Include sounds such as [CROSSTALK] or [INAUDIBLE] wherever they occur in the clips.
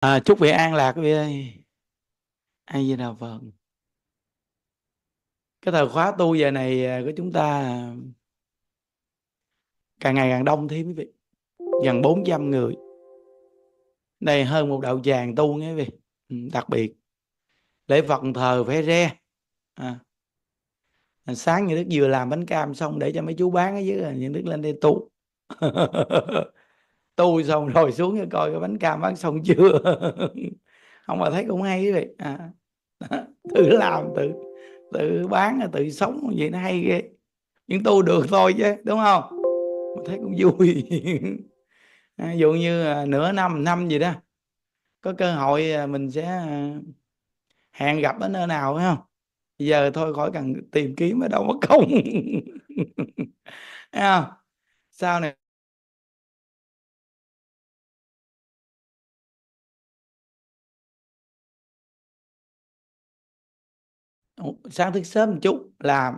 À, chúc vị an lạc quý vị ơi. Ai gì nào Phật. Cái thời khóa tu giờ này à, của chúng ta à, càng ngày càng đông thêm quý vị. Gần 400 người. Đây hơn một đạo tràng tu nghe quý vị. Ừ, đặc biệt lễ Phật thờ phải re. À. Sáng như Đức vừa làm bánh cam xong để cho mấy chú bán ở dưới là những Đức lên đây tu. [LAUGHS] tu xong [LAUGHS] rồi xuống cho coi cái bánh cam bán xong chưa [LAUGHS] không mà thấy cũng hay vậy à, tự làm tự tự bán tự sống vậy nó hay ghê nhưng tu được thôi chứ đúng không mà thấy cũng vui [LAUGHS] à, dụ như à, nửa năm năm gì đó có cơ hội à, mình sẽ à, hẹn gặp ở nơi nào phải không giờ thôi khỏi cần tìm kiếm ở đâu mất công à, sau này sáng thức sớm một chút làm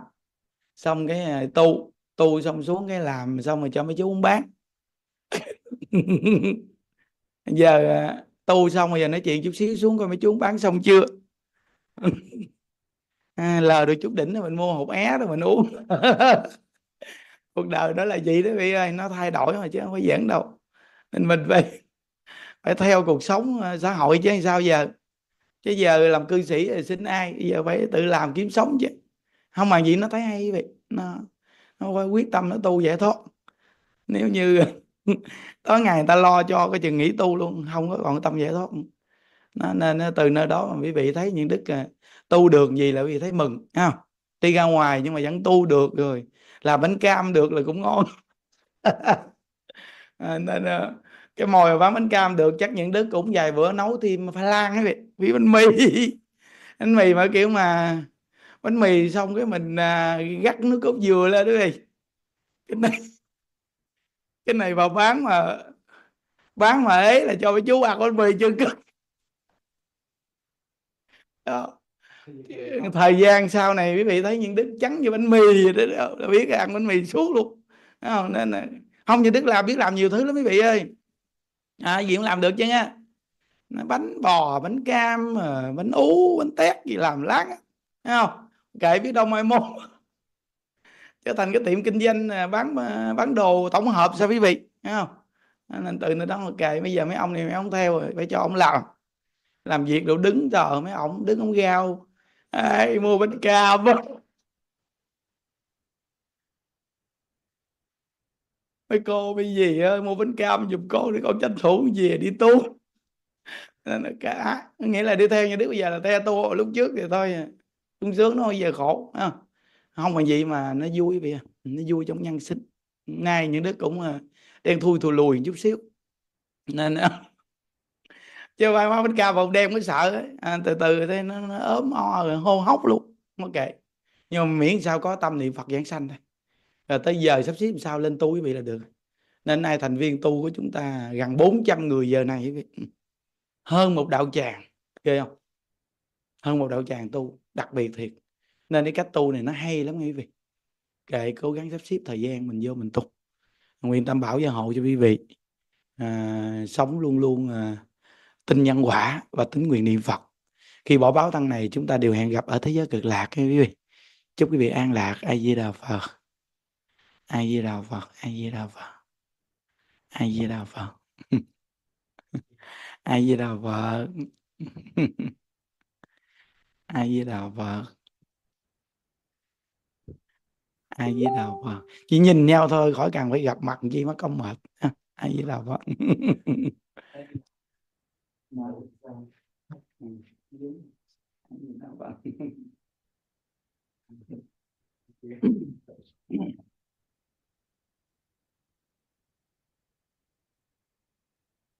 xong cái à, tu tu xong xuống cái làm xong rồi cho mấy chú uống bán [LAUGHS] giờ à, tu xong rồi giờ nói chuyện chút xíu xuống coi mấy chú uống bán xong chưa [LAUGHS] à, lờ được chút đỉnh rồi mình mua hộp é rồi mình uống [LAUGHS] cuộc đời đó là gì đó vậy ơi nó thay đổi mà chứ không phải giỡn đâu nên mình phải phải theo cuộc sống à, xã hội chứ sao giờ chứ giờ làm cư sĩ thì xin ai giờ phải tự làm kiếm sống chứ không mà gì nó thấy hay vậy nó nó phải quyết tâm nó tu giải thoát nếu như [LAUGHS] tối ngày người ta lo cho cái chừng nghỉ tu luôn không có còn tâm giải thoát nó, nên từ nơi đó mà quý vị thấy những đức à, tu được gì là quý vị thấy mừng ha đi ra ngoài nhưng mà vẫn tu được rồi làm bánh cam được là cũng ngon [LAUGHS] à, nên à, cái mồi mà bán bánh cam được chắc những đứa cũng vài bữa nấu thêm phải lan ấy vì bánh mì [LAUGHS] bánh mì mà kiểu mà bánh mì xong cái mình à, gắt nước cốt dừa lên đó đi cái này cái này vào bán mà bán mà ấy là cho mấy chú ăn bánh mì chưa cực đó. thời gian sau này quý vị thấy những đứa trắng như bánh mì gì đó, đó biết ăn bánh mì suốt luôn đó, nên là không như đức làm biết làm nhiều thứ lắm quý vị ơi à, gì cũng làm được chứ nha bánh bò bánh cam ờ, bánh ú bánh tét gì làm lát thấy không kệ biết đâu mai mốt [LAUGHS] trở thành cái tiệm kinh doanh ờ, bán ờ, bán đồ tổng hợp sao quý vị thấy không nên từ nơi đó là kệ bây giờ mấy ông này mấy ông theo rồi phải cho ông làm làm việc đồ đứng chờ mấy ông đứng ông gao Ê, mua bánh cam [LAUGHS] mấy cô bây gì ơi mua bánh cam giùm cô để con tranh thủ về đi tu nó cả nghĩa là đi theo như đức bây giờ là theo tu lúc trước thì thôi sung sướng nó giờ khổ không không bằng gì mà nó vui bây à. nó vui trong nhân sinh nay những đứa cũng à, đang thui thù lùi chút xíu nên à, chứ vài má bánh cam vào đêm mới sợ À, từ từ thế nó, nó ốm o rồi hô hốc luôn ok nhưng mà miễn sao có tâm niệm phật giảng sanh thôi rồi tới giờ sắp xếp làm sao lên túi quý vị là được nên nay thành viên tu của chúng ta gần 400 người giờ này hơn một đạo tràng ghê không hơn một đạo tràng tu đặc biệt thiệt nên cái cách tu này nó hay lắm quý vị kệ cố gắng sắp xếp thời gian mình vô mình tu nguyện tam bảo gia hộ cho quý vị à, sống luôn luôn à, tin nhân quả và tính nguyện niệm phật khi bỏ báo tăng này chúng ta đều hẹn gặp ở thế giới cực lạc quý vị chúc quý vị an lạc a di đà phật a di đà phật a di đà phật a di đà phật [LAUGHS] a di đà phật [LAUGHS] a di đà phật a di đà phật chỉ nhìn nhau thôi khỏi cần phải gặp mặt chi mất công mệt [LAUGHS] a di đà phật Thank you.